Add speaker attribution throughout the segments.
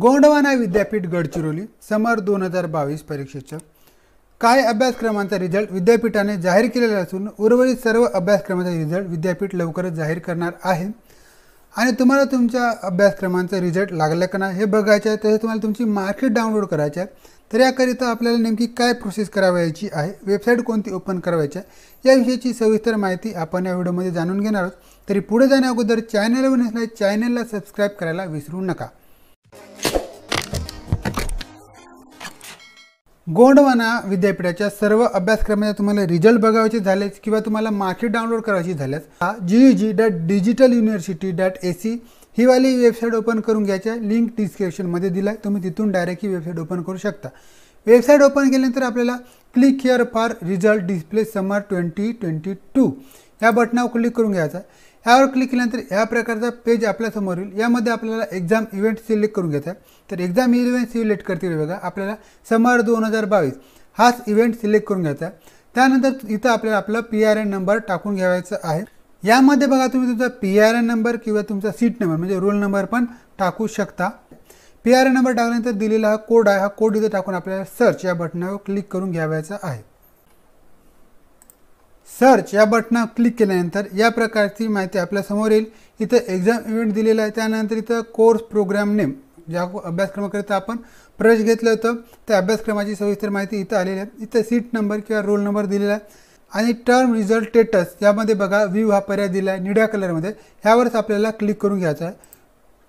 Speaker 1: गोंडवाना विद्यापीठ गडचिरोली समर दोन हजार बावीस परीक्षेचं काय अभ्यासक्रमांचा रिझल्ट विद्यापीठाने जाहीर केलेला असून उर्वरित सर्व अभ्यासक्रमाचा रिझल्ट विद्यापीठ लवकरच जाहीर करणार आहे आणि तुम्हाला तुमच्या अभ्यासक्रमांचा रिझल्ट लागला का नाही हे बघायचं आहे तसेच तुम्हाला तुमची मार्कशीट डाउनलोड करायची आहे तर याकरिता आपल्याला नेमकी काय प्रोसेस करावायची आहे वेबसाईट कोणती ओपन करावायची आहे याविषयीची सविस्तर माहिती आपण या व्हिडिओमध्ये जाणून घेणार आहोत तरी पुढे जाण्या अगोदर चॅनलवर नसल्या चॅनलला सबस्क्राईब करायला विसरू नका गोंडवाना विद्यापीठाच्या सर्व अभ्यासक्रमाचे तुम्हाला रिझल्ट बघायचे झालेच किंवा तुम्हाला मार्केट डाउनलोड करायची झाल्यास G U G dot digital university dot A C ही वाली वेबसाईट ओपन करून घ्यायच्या लिंक डिस्क्रिप्शनमध्ये दिला तुम्ही तिथून डायरेक्ट ही वेबसाईट ओपन करू शकता वेबसाईट ओपन केल्यानंतर आपल्याला click here for result display summer twenty twenty two या बटनावर क्लिक करून घ्यायचा यावर क्लिक केल्यानंतर या प्रकारचा पेज आपल्यासमोर येईल यामध्ये आपल्याला एक्झाम इव्हेंट सिलेक्ट करून घ्यायचा आहे तर एक्झाम इव्हेंट सिलेक्ट करतील बघा आपल्याला समर दोन हजार बावीस हाच इव्हेंट सिलेक्ट करून घ्यायचा आहे त्यानंतर इथं आपल्याला आपला पी आर एन नंबर टाकून घ्यायचा आहे यामध्ये बघा तुम्ही तुमचा पी आर एन नंबर किंवा तुमचा सीट नंबर म्हणजे रोल नंबर पण टाकू शकता पी आर ए नंबर टाकल्यानंतर दिलेला हा कोड आहे हा कोड इथे टाकून आपल्याला सर्च या बटनावर क्लिक करून घ्यावायचा आहे सर्च या बटनावर क्लिक केल्यानंतर या प्रकारची माहिती समोर येईल इथं एक्झाम इव्हेंट दिलेला आहे त्यानंतर इथं कोर्स प्रोग्राम नेम ज्या अभ्यासक्रमाकरिता आपण प्रवेश घेतलं होतं त्या अभ्यासक्रमाची सविस्तर माहिती इथं आलेली आहे इथं सीट नंबर किंवा रोल नंबर दिलेला आहे आणि टर्म रिझल्ट स्टेटस यामध्ये बघा व्ह्यू हा पर्याय दिला आहे निळ्या कलरमध्ये ह्यावरच आपल्याला क्लिक करून घ्यायचा आहे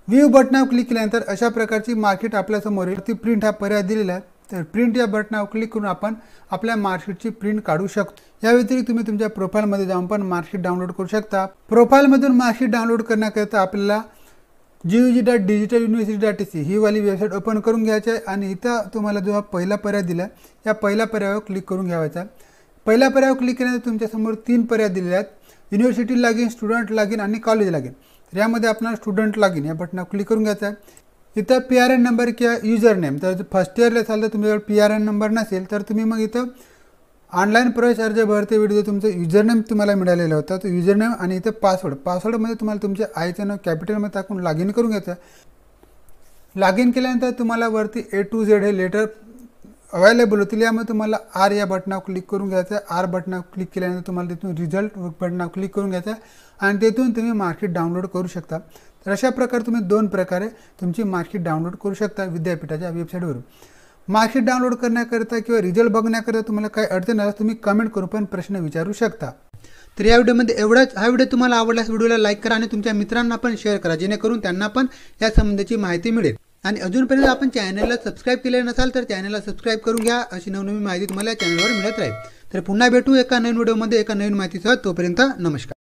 Speaker 1: व्ह्यू बटनावर क्लिक केल्यानंतर अशा प्रकारची मार्केट आपल्यासमोर येईल ती प्रिंट हा पर्याय दिलेला आहे तर प्रिंट या बटनावर क्लिक करून आपण आपल्या मार्कशीटची प्रिंट काढू शकतो या व्यतिरिक्त तुम्ही तुमच्या प्रोफाईलमध्ये जाऊन पण मार्कशीट डाउनलोड करू शकता प्रोफाईलमधून मार्कशीट डाउनलोड करण्याकरिता आपल्याला O G dot digital university dot C ही वाली वेबसाईट ओपन करून घ्यायची आहे आणि इथं तुम्हाला जो हा पहिला पर्याय दिला या पहिल्या पर्यायावर क्लिक करून घ्यावायचा पहिल्या पर्यावर क्लिक केल्यानंतर तुमच्यासमोर तीन पर्याय दिलेले आहेत युनिव्हर्सिटी लागीन स्टुडंट लागीन आणि कॉलेज लागीन तर यामध्ये आपल्याला स्टुडंट लागीन या बटनावर क्लिक करून घ्यायचं आहे इथं पी आर एन नंबर किंवा युजर नेम तर फर्स्ट इयरला असाल तर तुमच्याजवळ पी आर एन नंबर नसेल तर तुम्ही मग इथं ऑनलाईन प्रवेश अर्ज भरते व्हिडिओ तुमचं युजरनेम तुम्हाला मिळालेला होता तो युजरनेम आणि इथं पासवर्ड पासवर्डमध्ये तुम्हाला तुमच्या आईचं नाव कॅपिटलमध्ये टाकून लॉग इन करून घ्यायचं लॉग इन केल्यानंतर तुम्हाला वरती ए टू झेड हे लेटर अवेलेबल होतील यामुळे तुम्हाला आर या बटनावर क्लिक करून घ्यायचं आहे आर बटनावर क्लिक केल्यानंतर तुम्हाला तिथून रिझल्ट बटनावर क्लिक करून घ्यायचं आहे आणि तिथून तुम्ही मार्केट डाउनलोड करू शकता तर अशा प्रकारे तुम्ही दोन प्रकारे तुमची मार्केट डाउनलोड करू शकता विद्यापीठाच्या वेबसाईटवरून मार्केट डाउनलोड करण्याकरिता किंवा रिझल्ट बघण्याकरिता तुम्हाला काही अडचण आल्यास तुम्ही कमेंट करून पण प्रश्न विचारू शकता तर या व्हिडिओमध्ये एवढाच हा व्हिडिओ तुम्हाला आवडल्यास व्हिडिओला लाईक करा आणि तुमच्या मित्रांना पण शेअर करा जेणेकरून त्यांना पण या संबंधीची माहिती मिळेल आणि अजूनपर्यंत आपण चॅनलला सबस्क्राईब केले नसाल तर चॅनलला सबस्क्राईब करून घ्या अशी नवनवीन माहिती तुम्हाला चॅनलवर मिळत राहील तर पुन्हा भेटू एका नवीन व्हिडिओमध्ये एका नवीन माहितीसह तोपर्यंत नमस्कार